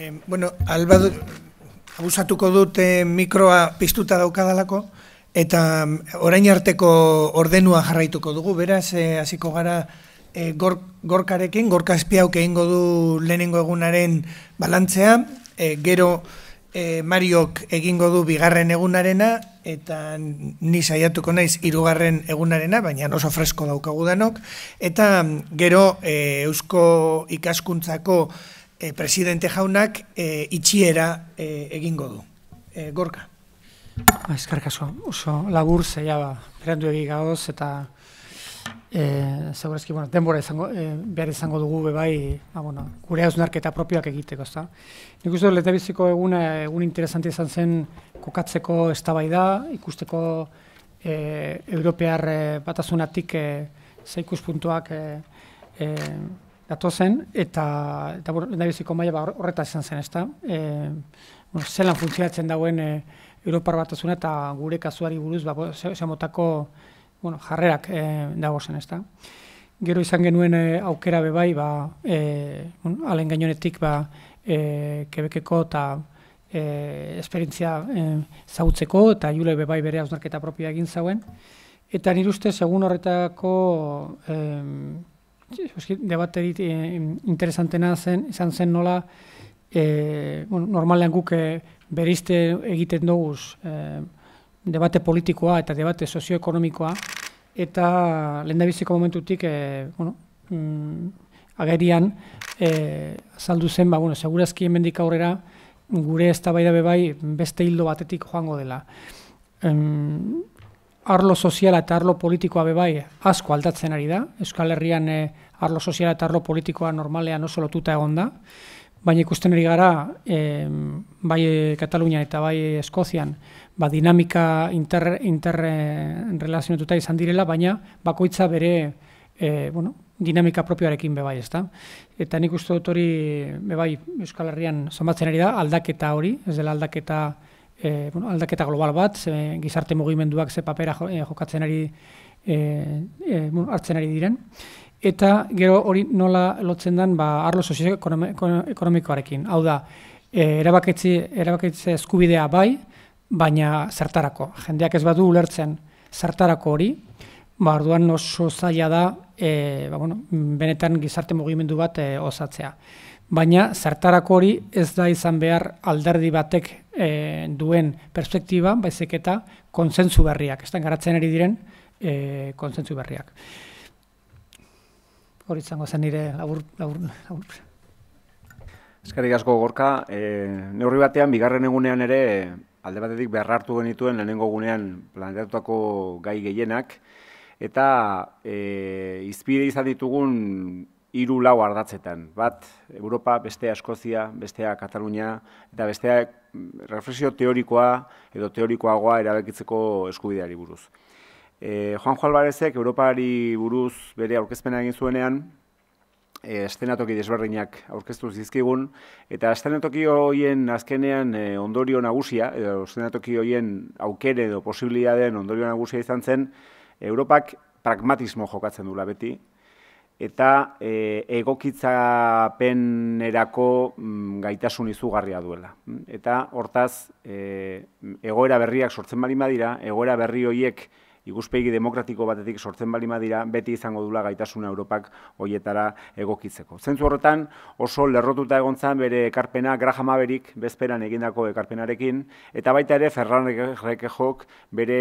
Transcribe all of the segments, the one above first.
Eh, bueno, alba abusatuko dut mikroa piztuta daukadalako, eta orain arteko ordenua jarraituko dugu, beraz, eh, hasiko gara eh, gor, gorkarekin, egingo du lehenengo egunaren balantzea, eh, gero eh, Mariok egingo du bigarren egunarena, eta ni saiatuko naiz hirugarren egunarena, baina oso fresko daukagu danok, eta gero eh, Eusko ikaskuntzako eh, presidente jaunak eh, itxiera eh, egingo du. Eh, gorka. Ba, Ezkarrik oso labur zeia ba, berandu egigagoz eta e, eh, segurezki, bueno, denbora izango, e, behar izango dugu bai, ba, bueno, gure hausnarketa propioak egiteko, ezta. Nik uste dut, letabiziko eguna, egun interesanti izan zen kokatzeko eztabaida ikusteko e, Europear e, batasunatik e, zeikus puntuak e, datozen, eta, eta nabiziko maia ba, horreta izan zen, ezta? E, bueno, zelan funtzionatzen dauen e, eh, Europar Batasun eta gure kasuari buruz, ba, ze, motako bueno, jarrerak e, dago zen, ezta? Gero izan genuen aukera bebai, ba, e, bueno, alen gainonetik, ba, e, kebekeko eta e, esperientzia e, zautzeko, eta jule bebai bere hausnarketa propioa egin zauen. Eta nire uste, segun horretako e, debaterit e, interesantena zen, izan zen nola, e, bueno, normalean guk eh, beriste egiten doguz debate politikoa eta debate sozioekonomikoa, eta lehen momentutik, e, bueno, mm, agerian, e, saldu zen, ba, bueno, segurazki hemendik aurrera, gure ez eztabaida bai beste hildo batetik joango dela. Em, arlo soziala eta arlo politikoa bebai eh, asko aldatzen ari da. Euskal Herrian eh, arlo soziala eta arlo politikoa normalean oso lotuta egon da. Baina ikusten ari gara, bai eh, Katalunian eta bai Eskozian, ba, dinamika interrelazionetuta inter, izan direla, baina bakoitza bere e, bueno, dinamika propioarekin bebai, ez da? Eta nik uste dut hori, bebai, Euskal Herrian somatzen ari da, aldaketa hori, ez dela aldaketa e, bueno, aldaketa global bat, ze, gizarte mugimenduak ze papera eh, jokatzen ari, e, e, bueno, hartzen ari diren. Eta gero hori nola lotzen den ba, arlo sozioekonomikoarekin. Hau da, e, erabakitze eskubidea bai, baina zertarako. Jendeak ez badu ulertzen zertarako hori, ba, arduan oso zaila da e, ba, bueno, benetan gizarte mugimendu bat osatzea baina zertarako hori ez da izan behar alderdi batek e, duen perspektiba, baizik eta konsentzu berriak, ez garatzen ari diren e, eh, konsentzu berriak. Horitzango izango zen nire labur, labur, labur. asko gorka, e, neurri batean, bigarren egunean ere, alde batetik hartu genituen lehenengo gunean planetatutako gai gehienak, eta e, izpide izan ditugun hiru lau ardatzetan. Bat, Europa, bestea Eskozia, bestea Katalunia, eta bestea mm, reflexio teorikoa edo teorikoagoa erabekitzeko eskubideari buruz. E, Juan Alvarezek, Europari buruz bere aurkezpena egin zuenean, e, estenatoki desberdinak aurkeztuz dizkigun, eta estenatoki horien azkenean e, ondorio nagusia, edo estenatoki horien aukere edo posibilitatean ondorio nagusia izan zen, Europak pragmatismo jokatzen dula beti, eta e, egokitzapenerako mm, gaitasun izugarria duela. Eta hortaz, e, egoera berriak sortzen bali dira, egoera berri horiek iguzpegi demokratiko batetik sortzen bali dira, beti izango dula gaitasun Europak hoietara egokitzeko. Zentzu horretan, oso lerrotuta egontzan bere ekarpena graha Averik bezperan egindako ekarpenarekin, eta baita ere Ferran Rekehok bere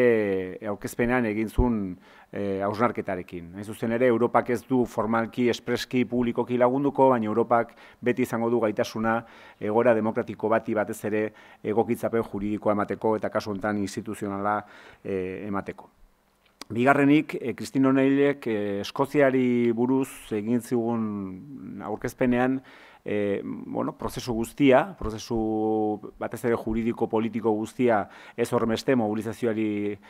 aukezpenean egintzun egintzun Eh, hausnarketarekin. E, Ez zuzen ere, Europak ez du formalki, espreski, publikoki lagunduko, baina Europak beti izango du gaitasuna egora demokratiko bati batez ere egokitzapen juridikoa emateko eta kasu honetan instituzionala eh, emateko. Bigarrenik, e, eh, Kristino Neilek e, Eskoziari buruz egin zigun aurkezpenean e, bueno, prozesu guztia, prozesu batez ere juridiko politiko guztia ez horremeste mobilizazioari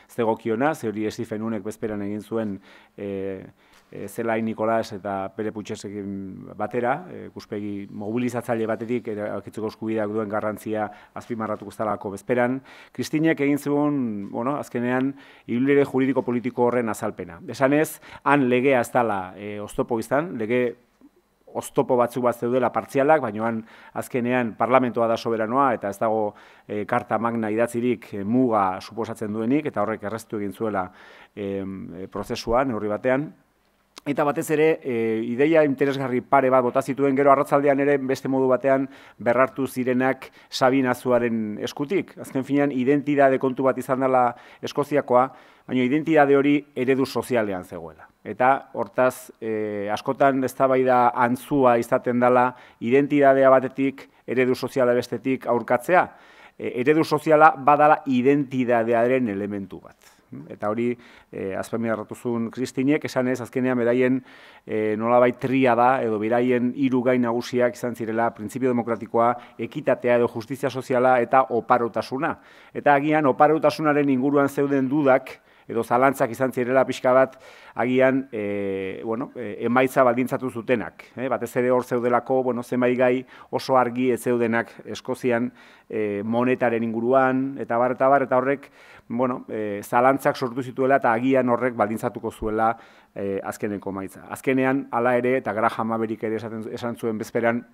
zegokiona, ze hori esifen unek bezperan egin zuen e, e, Zelai eta Pere Putxesekin batera, e, guzpegi mobilizatzaile batetik, eta akitzeko eskubideak duen garrantzia azpimarratu guztalako bezperan. Kristinek egin zuen, bueno, azkenean, hilire juridiko politiko horren azalpena. Esan ez, han legea ez dala oztopo izan, lege oztopo batzuk bat zeudela partzialak, baina azkenean parlamentoa da soberanoa eta ez dago e, karta magna idatzirik e, muga suposatzen duenik eta horrek erreztu egin zuela e, prozesuan, horri batean. Eta batez ere, e, ideia interesgarri pare bat bota zituen gero arratzaldean ere beste modu batean berrartu zirenak Sabina zuaren eskutik. Azken finean, identidade kontu bat izan dela eskoziakoa, baina identidade hori eredu sozialean zegoela. Eta hortaz, e, askotan ez antzua izaten dela identidadea batetik, eredu soziala bestetik aurkatzea. E, eredu soziala badala identidadearen elementu bat. Eta hori, e, eh, azpen zuen Kristinek, esan ez, azkenean beraien e, nolabait tria da, edo beraien irugain nagusiak izan zirela, printzipio demokratikoa, ekitatea edo justizia soziala eta oparotasuna. Eta agian, oparotasunaren inguruan zeuden dudak, edo zalantzak izan zirela pixka bat agian e, bueno, e, emaitza baldintzatu zutenak. E, batez ere hor zeudelako bueno, zenbait gai oso argi ez zeudenak Eskozian e, monetaren inguruan, eta bar, eta bar, eta horrek bueno, e, zalantzak sortu zituela eta agian horrek baldintzatuko zuela e, azkeneko emaitza. Azkenean, hala ere, eta gara jamaberik ere esaten, esan zuen bezperan,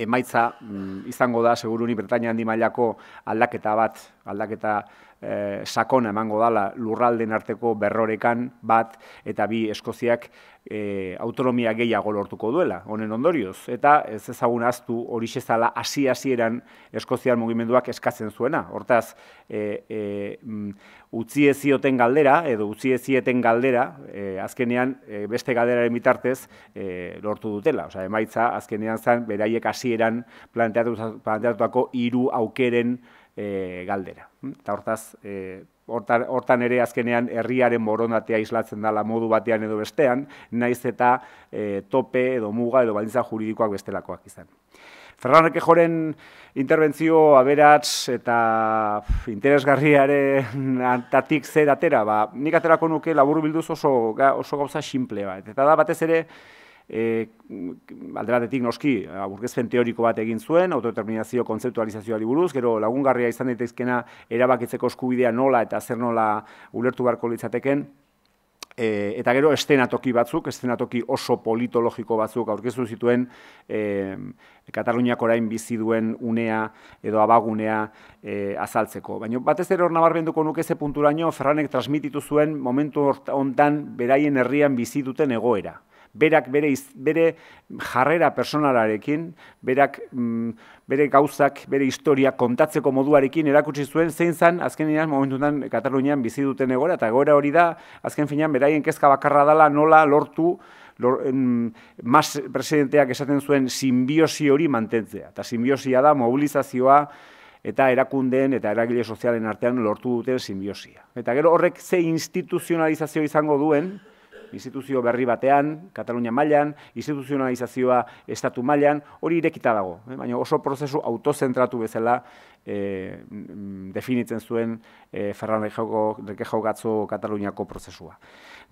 emaitza mm, izango da, seguruni Bretaña handi mailako aldaketa bat, aldaketa e, sakona emango dala lurralden arteko berrorekan bat eta bi Eskoziak e, autonomia gehiago lortuko duela, honen ondorioz. Eta ez ezagun aztu hori hasi hasieran Eskoziar mugimenduak eskatzen zuena. Hortaz, e, e, utzi ezioten galdera, edo utzi ezieten galdera, azkenean e, beste galderaren bitartez e, lortu dutela. Osa, emaitza, azkenean zan beraiek hasieran planteatutako hiru aukeren e, galdera. Eta hortaz, e, eh, hortan, hortan ere azkenean herriaren moronatea islatzen dala modu batean edo bestean, naiz eta e, tope edo muga edo balintza juridikoak bestelakoak izan. Ferran joren interbentzio aberats eta interesgarriaren antatik zer atera. Ba, nik aterako nuke labur bilduz oso, oso gauza simple bat. Eta da batez ere, e, aldera detik noski, aburkezpen teoriko bat egin zuen, autodeterminazio kontzeptualizazioari buruz, gero lagungarria izan daitezkena erabakitzeko eskubidea nola eta zer nola ulertu barko litzateken, E, eta gero estenatoki batzuk, estenatoki oso politologiko batzuk aurkezu zituen e, Kataluniak orain bizi duen unea edo abagunea e, azaltzeko. Baina batez ere hor nabarbenduko nuke ze punturaino Ferranek transmititu zuen momentu hontan beraien herrian bizi duten egoera berak bere, bere jarrera personalarekin, berak mm, bere gauzak, bere historia kontatzeko moduarekin erakutsi zuen zein zan, azken momentutan Katalunian bizi duten egora, eta egora hori da, azken finean, beraien kezka bakarra dela nola lortu Lor, en, mm, mas presidenteak esaten zuen simbiosi hori mantentzea. Eta simbiosia da mobilizazioa eta erakundeen eta eragile sozialen artean lortu duten simbiosia. Eta gero horrek ze instituzionalizazio izango duen, instituzio berri batean, Katalunia mailan, instituzionalizazioa estatu mailan, hori irekita dago, eh? baina oso prozesu autozentratu bezala eh, mm, definitzen zuen e, Ferran Rekejaugatzo Kataluniako prozesua.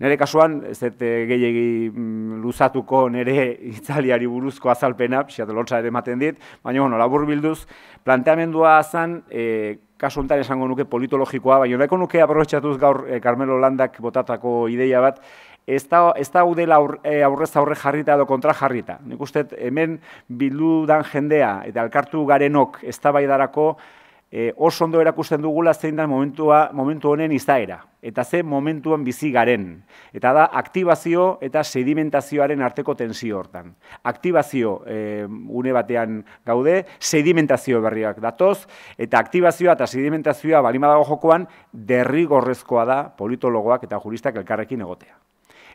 Nere kasuan, ez dut eh, mm, luzatuko nere itzaliari buruzko azalpena, pixatu lontza ere maten dit, baina bueno, labur bilduz, planteamendua azan, e, kasu honetan esango nuke politologikoa, baina nahiko nuke aprobetsatuz gaur Carmelo Landak botatako ideia bat, ez da, ez udela aur, eh, aurrez aurre jarrita edo kontra jarrita. Nik uste hemen bildu dan jendea eta alkartu garenok ez da e, oso ondo erakusten dugula zein da momentua, momentu honen izaera. Eta ze momentuan bizi garen. Eta da aktibazio eta sedimentazioaren arteko tensio hortan. Aktibazio eh, une batean gaude, sedimentazio berriak datoz, eta aktibazioa eta sedimentazioa balimadago jokoan derrigorrezkoa da politologoak eta juristak elkarrekin egotea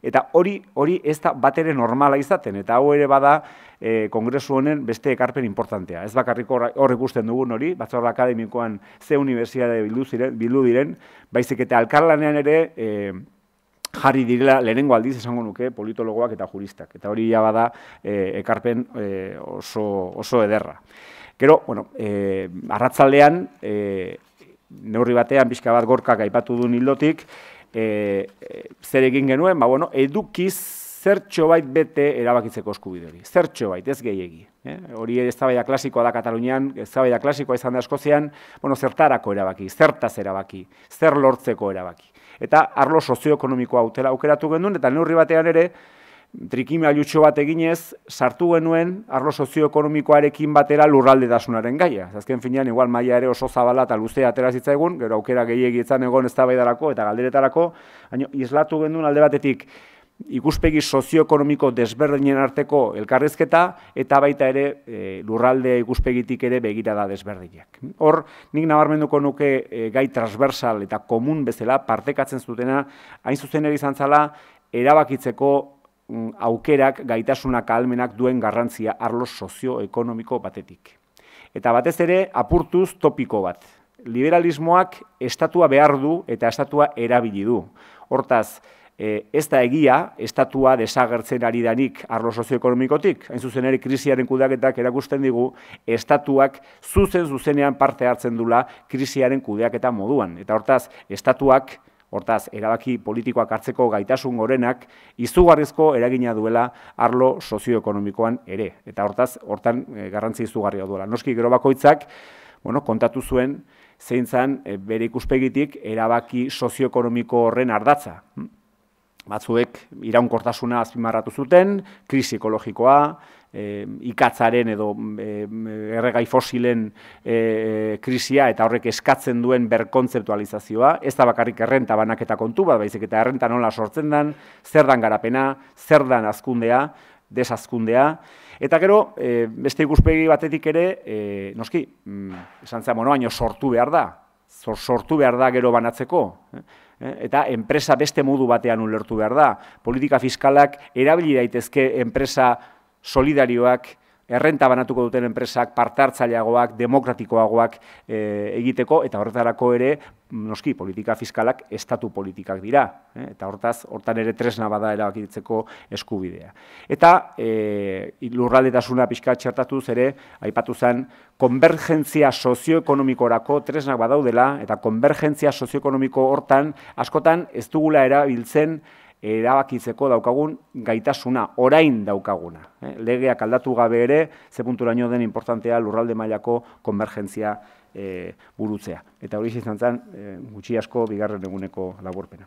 eta hori hori ez da batere normala izaten eta hau ere bada e, kongresu honen beste ekarpen importantea. Ez bakarrik hor ikusten dugun hori, batzor akademikoan ze unibertsitate bildu ziren, bildu diren, baizik eta alkarlanean ere e, jarri direla lehenengo aldiz esango nuke politologoak eta juristak. Eta hori ja bada e, ekarpen oso, oso ederra. Gero, bueno, e, arratzalean, e, neurri batean, bizka bat gorkak aipatu du nildotik, e, e, zer egin genuen, ba, bueno, edukiz zertxo bait bete erabakitzeko eskubide hori. Zertxo bait, ez gehiegi. Eh? hori ez klasikoa da Katalunian, ez klasikoa izan da Eskozean, bueno, zertarako erabaki, zertaz erabaki, zer lortzeko erabaki. Eta arlo sozioekonomikoa utela aukeratu genuen, eta neurri batean ere, trikimea jutxo bat eginez, sartu genuen arlo sozioekonomikoarekin batera lurralde dasunaren gaia. Azken finean, igual maila ere oso zabala eta luzea aterazitza egun, gero aukera gehi egon ez eta galderetarako, baina izlatu genuen alde batetik ikuspegi sozioekonomiko desberdinen arteko elkarrezketa eta baita ere e, lurralde ikuspegitik ere begira da desberdinak. Hor, nik nabarmenduko nuke e, gai transversal eta komun bezala partekatzen zutena, hain zuzen ere izan zala, erabakitzeko Mm, aukerak, gaitasunak, almenak duen garrantzia arlo sozioekonomiko batetik. Eta batez ere, apurtuz topiko bat. Liberalismoak estatua behar du eta estatua erabili du. Hortaz, eh, ez da egia, estatua desagertzen ari danik arlo sozioekonomikotik, hain zuzen krisiaren kudeaketak erakusten digu, estatuak zuzen zuzenean parte hartzen dula krisiaren kudeaketa moduan. Eta hortaz, estatuak Hortaz, erabaki politikoak hartzeko gaitasun gorenak izugarrizko eragina duela arlo sozioekonomikoan ere. Eta hortaz, hortan e, garrantzi izugarria duela. Noski, gero bakoitzak, bueno, kontatu zuen, zeintzan e, eh, bere ikuspegitik erabaki sozioekonomiko horren ardatza. Hmm? batzuek iraunkortasuna azpimarratu zuten, krisi ekologikoa, e, ikatzaren edo e, erregai fosilen e, krisia eta horrek eskatzen duen berkontzeptualizazioa, ez da bakarrik errenta banaketa kontu bat, baizik eta errenta nola sortzen den, zer dan garapena, zer dan azkundea, desazkundea, Eta gero, e, beste ikuspegi batetik ere, e, noski, mm, esan zean, monoaino sortu behar da, sortu behar da gero banatzeko. Eh, eta enpresa beste modu batean ulertu behar da. Politika fiskalak erabili daitezke enpresa solidarioak, errenta banatuko duten enpresak, partartzaileagoak, demokratikoagoak e, egiteko, eta horretarako ere, noski, politika fiskalak, estatu politikak dira. E, eta hortaz, hortan ere tresna bada erabakitzeko eskubidea. Eta e, lurraldetasuna pixka txertatu zere, aipatu zen, konvergentzia sozioekonomikorako tresna badaudela, eta konvergentzia sozioekonomiko hortan, askotan, ez dugula erabiltzen, erabakitzeko daukagun gaitasuna, orain daukaguna. Eh? Legeak aldatu gabe ere, ze punturaino den importantea lurralde mailako konvergentzia eh, burutzea. Eta hori izan zen, eh, gutxi asko bigarren eguneko laburpena.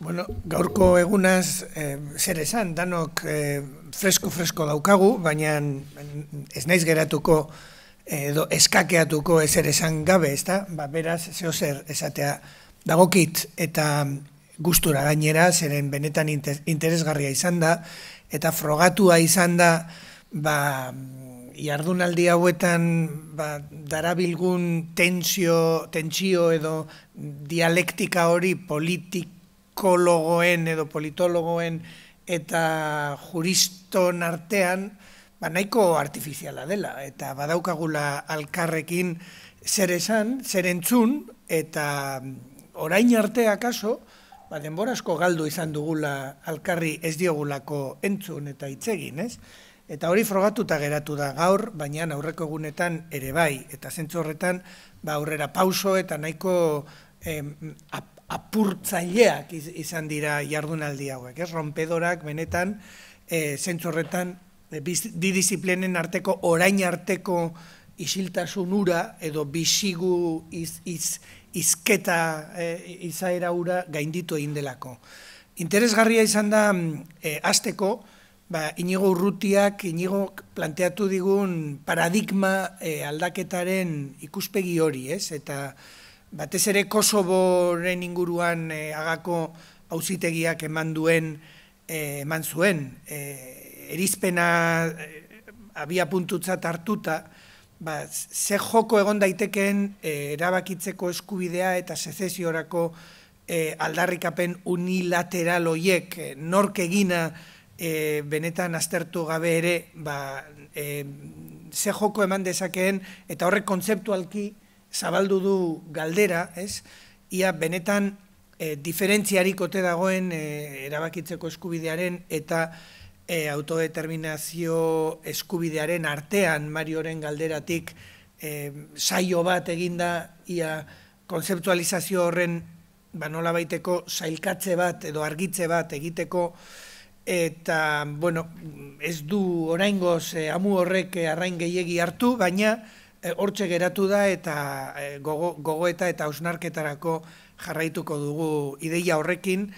Bueno, gaurko egunaz, eh, zer esan, danok eh, fresko-fresko daukagu, baina ez naiz geratuko edo eskakeatuko ezer esan gabe, ez da? Ba, beraz, zeo zer esatea dagokit eta gustura gainera, zeren benetan interesgarria izan da, eta frogatua izan da, ba, jardunaldi hauetan ba, darabilgun tensio, tensio edo dialektika hori politikologoen edo politologoen eta juriston artean, ba, nahiko artifiziala dela, eta badaukagula alkarrekin zer esan, zer eta orain artea kaso, ba, denbora asko galdu izan dugula alkarri ez diogulako entzun eta itzegin, ez? Eta hori frogatuta geratu da gaur, baina aurreko egunetan ere bai, eta zentzu horretan ba, aurrera pauso eta nahiko apurtzaileak izan dira jardunaldi hauek, ez? Rompedorak benetan e, zentzu horretan e, di arteko orain arteko isiltasun edo bisigu iz, izketa e, izaera ura gainditu egin delako. Interesgarria izan da e, azteko, ba, inigo urrutiak, inigo planteatu digun paradigma e, aldaketaren ikuspegi hori, ez? Eta batez ere Kosoboren inguruan e, agako hauzitegiak eman duen, e, eman zuen, erizpena e, abia puntutza tartuta, ba, ze joko egon daitekeen eh, erabakitzeko eskubidea eta sezesiorako eh, aldarrikapen unilateral hoiek eh, nork egina benetan aztertu gabe ere ba, e, ze joko eman dezakeen eta horrek kontzeptualki zabaldu du galdera, ez? Ia benetan diferentziarik ote dagoen erabakitzeko eskubidearen eta e, autodeterminazio eskubidearen artean Marioren galderatik e, saio bat eginda ia konzeptualizazio horren ba baiteko sailkatze bat edo argitze bat egiteko eta bueno ez du oraingoz e, amu horrek e, arrain gehiegi hartu baina e, hortxe geratu da eta e, gogo, gogoeta eta osnarketarako jarraituko dugu ideia horrekin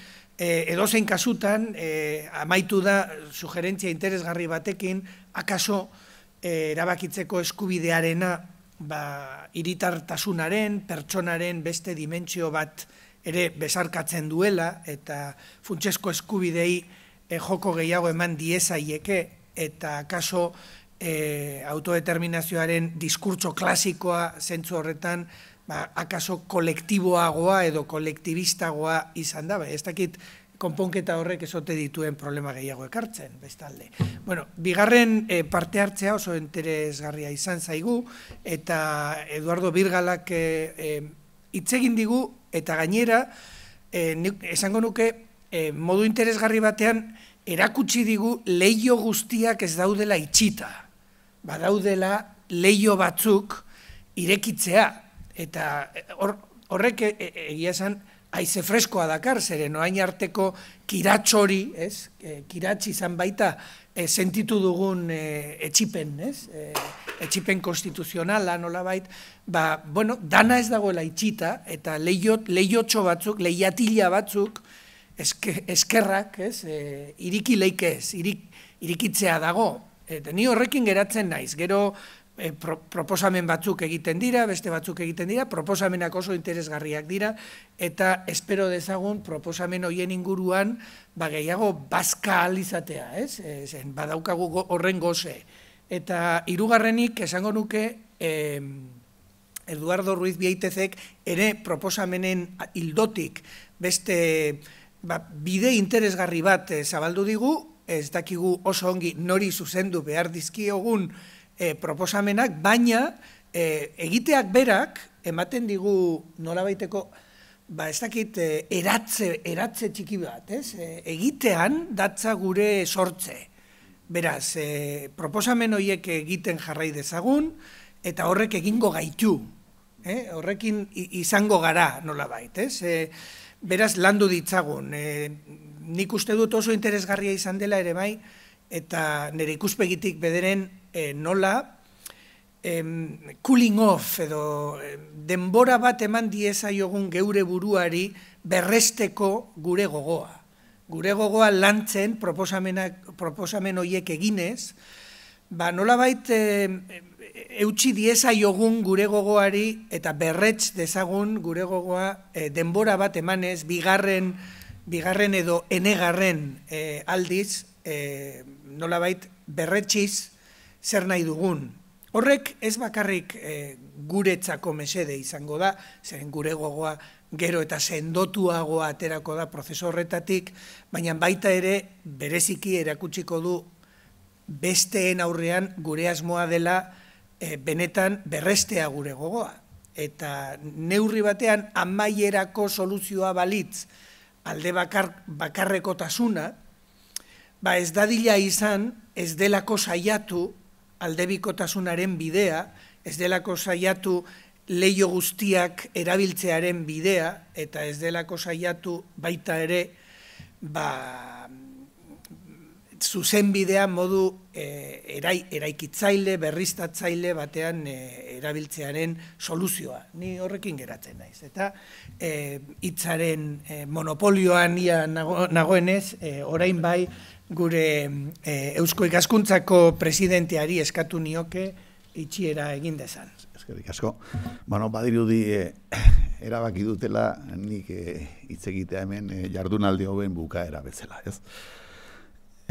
e, edozein kasutan eh, amaitu da sugerentzia interesgarri batekin akaso eh, erabakitzeko eskubidearena ba, iritartasunaren, pertsonaren beste dimentsio bat ere besarkatzen duela eta funtsesko eskubidei joko gehiago eman diezaieke eta akaso autodeterminazioaren diskurtso klasikoa zentzu horretan ba, akaso kolektiboagoa edo kolektibistagoa izan da, ez dakit konponketa horrek esote dituen problema gehiago ekartzen, bestalde. Bueno, bigarren eh, parte hartzea oso interesgarria izan zaigu, eta Eduardo Birgalak e, eh, e, eh, itzegin digu, eta gainera, esango nuke, e, modu interesgarri batean, erakutsi digu leio guztiak ez daudela itxita. Badaudela leio batzuk irekitzea, Eta e, hor, horrek e, e, egia esan, aize freskoa dakar, zeren oain arteko kiratxori, ez? E, izan baita e, sentitu dugun e, etxipen, ez? E, etxipen konstituzionala, nola bait, ba, bueno, dana ez dagoela itxita, eta leiot, leiotxo batzuk, leiatila batzuk, eske, eskerrak, ez? E, iriki leike ez, irik, irikitzea dago. Eta ni horrekin geratzen naiz, gero... Eh, proposamen batzuk egiten dira, beste batzuk egiten dira, proposamenak oso interesgarriak dira, eta espero dezagun proposamen hoien inguruan ba, gehiago bazka alizatea, ez? E, zen, badaukagu horren go, goze. Eta hirugarrenik esango nuke, Eduardo Ruiz biaitezek ere proposamenen hildotik beste ba, bide interesgarri bat eh, zabaldu digu, ez dakigu oso ongi nori zuzendu behar dizkiogun, E, proposamenak, baina e, egiteak berak, ematen digu nola baiteko, ba ez dakit, e, eratze txiki bat, ez? Egitean datza gure sortze. Beraz, proposamen horiek egiten jarrai dezagun, eta horrek egingo gaitu. Eh? Horrekin izango gara nola bait, ez? Beraz, landu ditzagun. ditzagun. Nik uste dut oso interesgarria izan dela ere bai, eta nire ikuspegitik bederen e, nola, em, cooling off edo denbora bat eman dieza jogun geure buruari berresteko gure gogoa. Gure gogoa lantzen proposamen hoiek eginez, ba, nola baita e, dieza jogun gure gogoari eta berretz dezagun gure gogoa eh, denbora bat emanez, bigarren, bigarren edo enegarren eh, aldiz, e, nola berretxiz, zer nahi dugun. Horrek ez bakarrik eh, guretzako mesede izango da, zeren gure gogoa gero eta sendotuagoa aterako da prozesu horretatik, baina baita ere bereziki erakutsiko du besteen aurrean gure asmoa dela eh, benetan berrestea gure gogoa. Eta neurri batean amaierako soluzioa balitz alde bakar, bakarreko tasuna, ba ez dadila izan ez delako saiatu aldebikotasunaren bidea, ez delako saiatu leio guztiak erabiltzearen bidea, eta ez delako saiatu baita ere ba, zuzen bidea modu e, erai, eraikitzaile, berriztatzaile batean e, erabiltzearen soluzioa. Ni horrekin geratzen naiz. Eta e, itzaren e, monopolioan nagoenez, e, orain bai gure eh, Eusko ikaskuntzako presidenteari eskatu nioke itxiera egin dezan. Eskerrik asko. Bueno, badirudi eh, erabaki dutela nik eh, hitz e, egitea hemen e, jardunaldi hoben bukaera bezala, ez?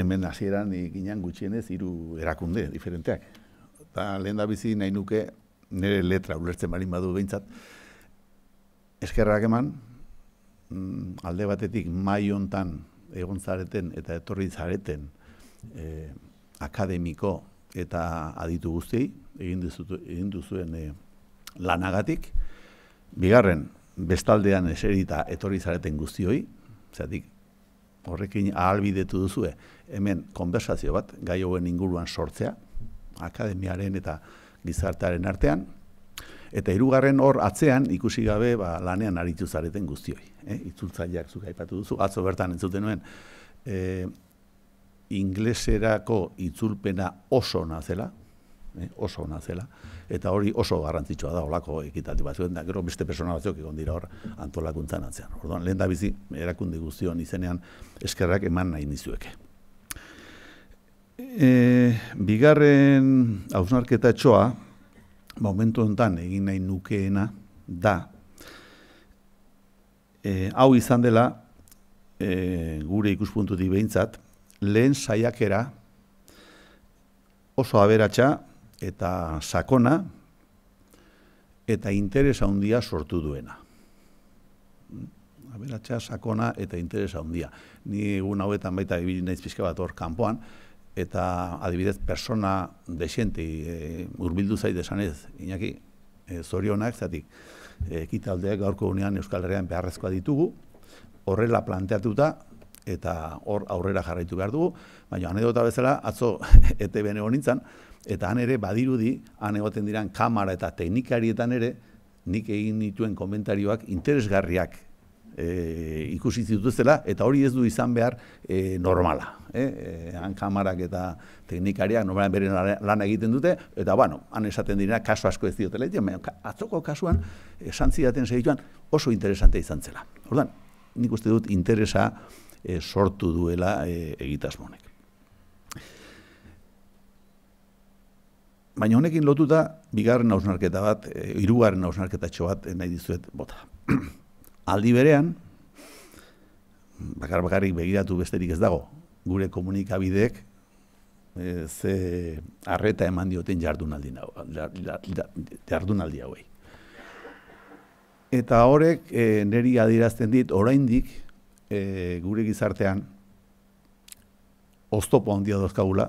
Hemen hasieran ni ginian gutxienez hiru erakunde diferenteak. Ta lenda bizi nahi nuke nire letra ulertzen marin badu behintzat, eskerrak eman, mm, alde batetik mai hontan egon zareten eta etorri zareten e, akademiko eta aditu guztiei egin duzu egin duzuen e, lanagatik bigarren bestaldean eserita etorri zareten guztioi zeatik horrekin ahalbidetu duzue hemen konversazio bat gai inguruan sortzea akademiaren eta gizartearen artean eta hirugarren hor atzean ikusi gabe ba, lanean aritu zareten guztioi. Eh? Itzultzaileak zuk aipatu duzu, atzo bertan entzuten nuen, eh, ingleserako itzulpena oso nazela, eh? oso nazela, eta hori oso garrantzitsua da, olako ekitati bat zuen, gero beste persona batzuk egon dira hor antolakuntzan atzean. Orduan, lehen da bizi, erakunde guztion izenean, eskerrak eman nahi nizueke. E, bigarren hausnarketa etxoa, momentu honetan egin nahi nukeena da e, hau izan dela e, gure ikuspuntu di behintzat, lehen saiakera oso aberatsa eta sakona eta interes handia sortu duena. Aberatsa sakona eta interes handia. Ni egun hauetan baita ibili naiz pizka bat hor kanpoan, eta adibidez persona desente e, urbildu zait esanez, inaki, e, zorionak, zatik, e, ekitaldeak gaurko unean Euskal Herrian beharrezkoa ditugu, horrela planteatuta eta hor aurrera jarraitu behar dugu, baina anedota bezala, atzo ete bene honintzan, eta han ere badirudi, han egoten diran kamara eta teknikarietan ere, nik egin dituen komentarioak interesgarriak e, ikusi zituztela eta hori ez du izan behar e, normala. E, e han kamarak eta teknikariak normalan beren lan egiten dute, eta bueno, han esaten dira kasu asko ez diotela, eta atzoko kasuan, esan zidaten segituan, oso interesante izan zela. Ordan, nik uste dut interesa e, sortu duela e, egitaz monek. Baina honekin lotuta, bigarren hausnarketa bat, e, irugarren hausnarketatxo bat eh, nahi dizuet bota. aldi berean, bakar bakarrik begiratu besterik ez dago, gure komunikabideek, e, ze arreta eman dioten jardun aldi hauei. Eta horrek e, eh, neri adierazten dit, oraindik e, gure gizartean oztopo handia dozkagula,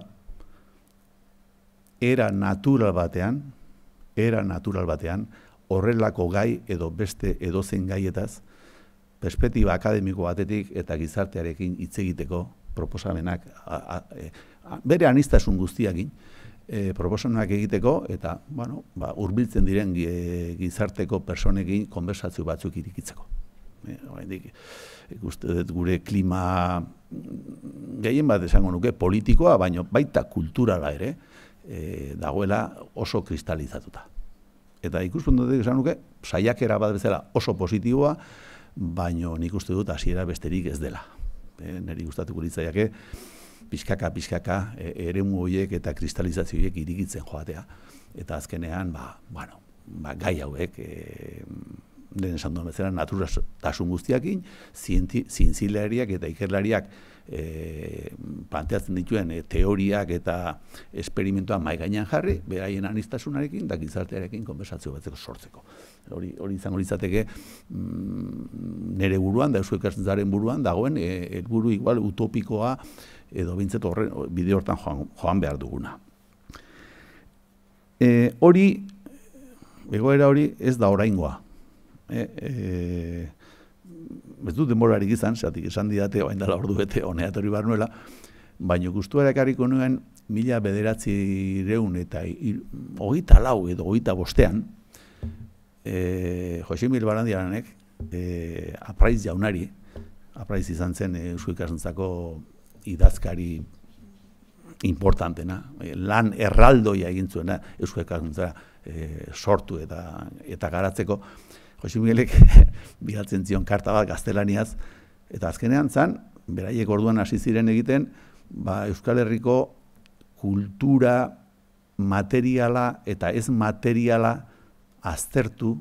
era natural batean, era natural batean, horrelako gai edo beste edozen gaietaz, perspektiba akademiko batetik eta gizartearekin hitz egiteko proposamenak e, bere anistasun guztiakin, e, proposamenak egiteko eta bueno ba hurbiltzen diren e, gizarteko personekin konbersatzu batzuk irikitzeko e, e dut gure klima mm, gehien bat esango nuke politikoa baino baita kulturala ere dagoela oso kristalizatuta eta ikusten dut esango nuke saiakera bat bezala oso positiboa baino nik uste dut hasiera besterik ez dela. E, eh, neri gustatuko litzaiake pixkaka, pixkaka, e, horiek eta kristalizazioiek irikitzen joatea. Eta azkenean, ba, bueno, ba, gai hauek, e, lehen esan duen bezala, tasun guztiakin, zintzilariak eta ikerlariak e, planteatzen dituen e, teoriak eta esperimentuak mai gainean jarri, beraien anistasunarekin da gizartearekin konversazio batzeko sortzeko hori hori izango litzateke mm, nere buruan da eusko ikastetzaren buruan dagoen e, helburu igual utopikoa edo bintzeto horre, hortan joan, joan behar duguna. E, hori, egoera hori, ez da orainoa. goa. E, e, ez dut izan, zatik esan didate, bain dela ordu bete, honeat hori bar baina guztu nuen, mila bederatzi reun eta hogeita lau edo hogeita bostean, e, Josimil Barandiaranek e, apraiz jaunari, apraiz izan zen e, ikasuntzako idazkari importantena, e, lan erraldoia egin zuena ikasuntzara e, sortu eta, garatzeko, Josimilek bihatzen zion karta bat gaztelaniaz, eta azkenean zan, beraiek orduan hasi ziren egiten, ba, Euskal Herriko kultura materiala eta ez materiala aztertu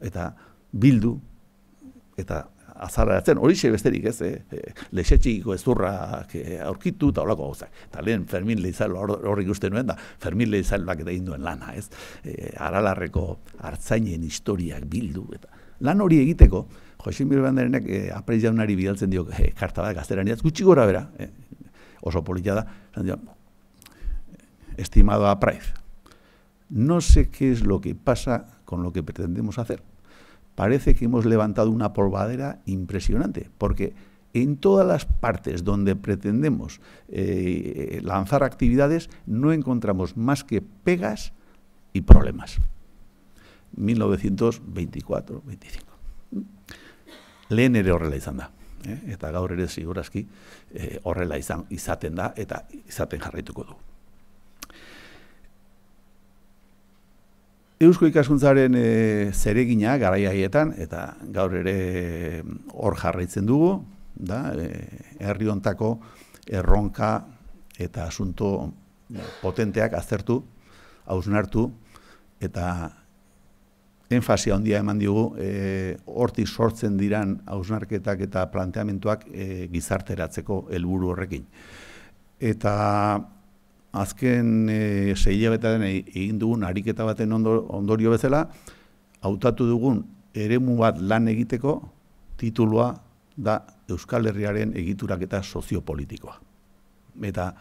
eta bildu eta azarratzen, hori xe besterik ez, eh, eh ezurrak eh, aurkitu eta holako gauzak. ta lehen Fermin Leizal horri guzten nuen da, Fermin Leizalak da induen lana, ez? Eh, aralarreko hartzainen historiak bildu eta lan hori egiteko, Jose Mirbanderenek eh, bidaltzen dio eh, karta bat gazteran gutxi gora bera, oso politia da, estimado apraiz. No sé qué es lo que pasa con lo que pretendemos hacer. Parece que hemos levantado una polvadera impresionante, porque en todas las partes donde pretendemos eh, lanzar actividades no encontramos más que pegas y problemas. 1924-25. Lehen ere horrela izan da. Eh? Eta gaur eh, eta izaten Eusko ikaskuntzaren e, zeregina garai eta gaur ere mm, hor jarraitzen dugu, da, eh, herri hontako erronka eta asunto mm, potenteak aztertu, hausnartu eta enfasia handia eman digu eh, hortik sortzen diran hausnarketak eta planteamentuak e, gizarteratzeko helburu horrekin. Eta azken e, zehilabetaren e, egin dugun ariketa baten ondorio bezala, hautatu dugun eremu bat lan egiteko titulua da Euskal Herriaren egiturak eta soziopolitikoa. Eta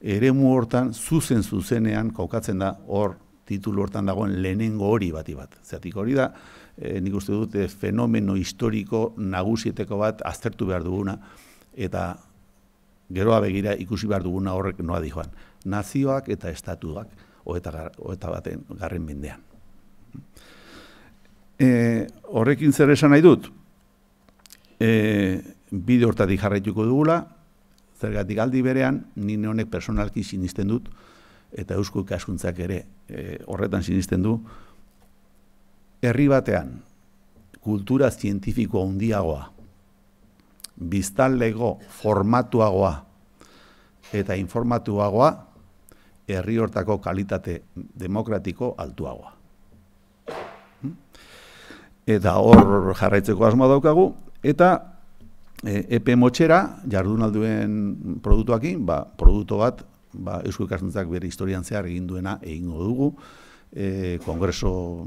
eremu hortan zuzen zuzenean kaukatzen da hor titulu hortan dagoen lehenengo hori bati bat. Zeratik hori da, e, nik uste dute fenomeno historiko nagusieteko bat aztertu behar duguna, eta geroa begira ikusi behar duguna horrek noa dihoan. Nazioak eta estatuak, oeta, gar, oeta baten garren bindean. Eh, horrekin zer esan nahi dut, e, bide hortatik jarraituko dugula, zergatik aldi berean, nire honek personalki sinisten dut, eta eusko ikaskuntzak ere e, horretan sinisten du, herri batean, kultura zientifikoa handiagoa biztanlego formatuagoa eta informatuagoa herri hortako kalitate demokratiko altuagoa. Hmm? Eta hor jarraitzeko asmo daukagu eta e, epe motxera jardun alduen produktuakin, ba, produktu bat ba, eusko ikastentzak bere historian zehar egin duena egingo dugu, e, kongreso,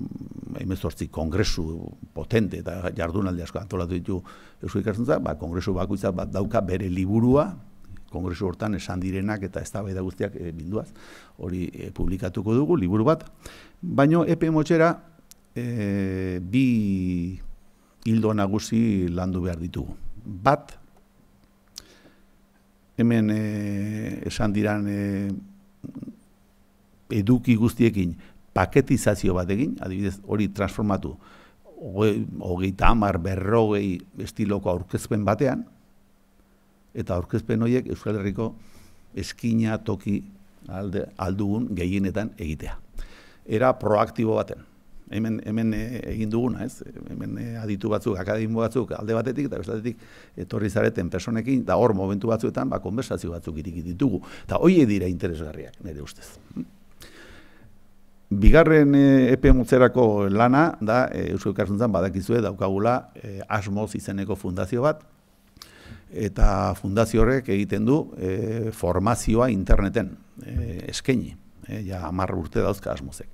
emezortzi kongresu potente eta jardunaldi asko antolatu ditu Eusko Ikerzuntza, ba, kongresu bakuitza bat dauka bere liburua, kongresu hortan esan direnak eta ez guztiak e, binduaz, hori e, publikatuko dugu, liburu bat, baino EPE motxera e, bi hildo nagusi landu behar ditugu. Bat, hemen e, esan diran e, eduki guztiekin, paketizazio bat egin, adibidez hori transformatu, hogeita hamar berrogei estiloko aurkezpen batean, eta aurkezpen horiek Euskal Herriko eskina toki alde, aldugun gehienetan egitea. Era proaktibo baten. Hemen, hemen eh, egin duguna, ez? Hemen eh, aditu batzuk, akadimu batzuk, alde batetik eta bestatetik etorri zareten personekin, eta hor momentu batzuetan, ba, konversazio batzuk iriki ditugu. Eta hoi dira interesgarriak, nire ustez. Bigarren e, epe lana da e, Eusko Ikasuntzan badakizue daukagula e, asmoz izeneko fundazio bat eta fundazio horrek egiten du formazioa interneten e, eskaini ja 10 urte dauzka asmozek.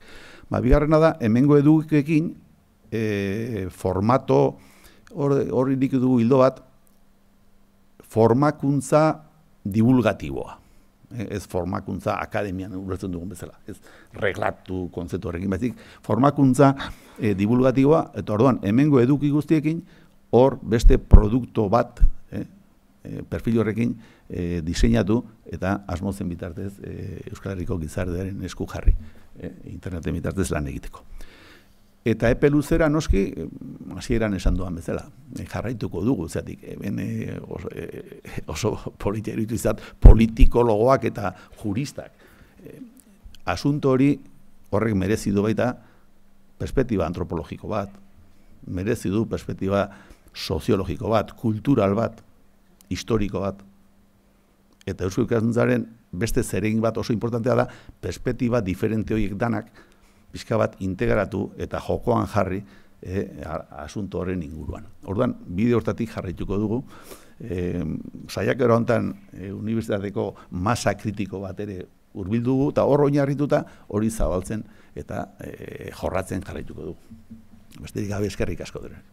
Ba bigarrena da hemengo edukekin e, formato hori or, du ildo bat formakuntza divulgatiboa ez formakuntza akademian ulertzen dugun bezala, ez reglatu konzeptu horrekin bezik, formakuntza e, eh, dibulgatiboa, eta orduan, hemengo eduki guztiekin, hor beste produkto bat e, perfil horrekin e, diseinatu eta asmozen bitartez e, Euskal Herriko gizardearen esku jarri e, interneten bitartez lan egiteko eta epe luzera noski hasieran esan duan bezala eh, jarraituko dugu zatik hemen eh, oso, eh, oso politikoitzat politikologoak eta juristak asunto hori horrek merezi du baita perspektiba antropologiko bat merezi du perspektiba soziologiko bat kultural bat historiko bat eta eusko ikasuntzaren beste zeregin bat oso importantea da perspektiba diferente horiek danak bizka bat integratu eta jokoan jarri e, asunto horren inguruan. Orduan, bide hortatik jarraituko dugu, e, zaiak ero hontan e, eh, unibertsitateko masa kritiko bat ere urbildugu, eta hor oinarrituta hori zabaltzen eta e, jorratzen jarraituko dugu. Beste gabe eskerrik asko dure.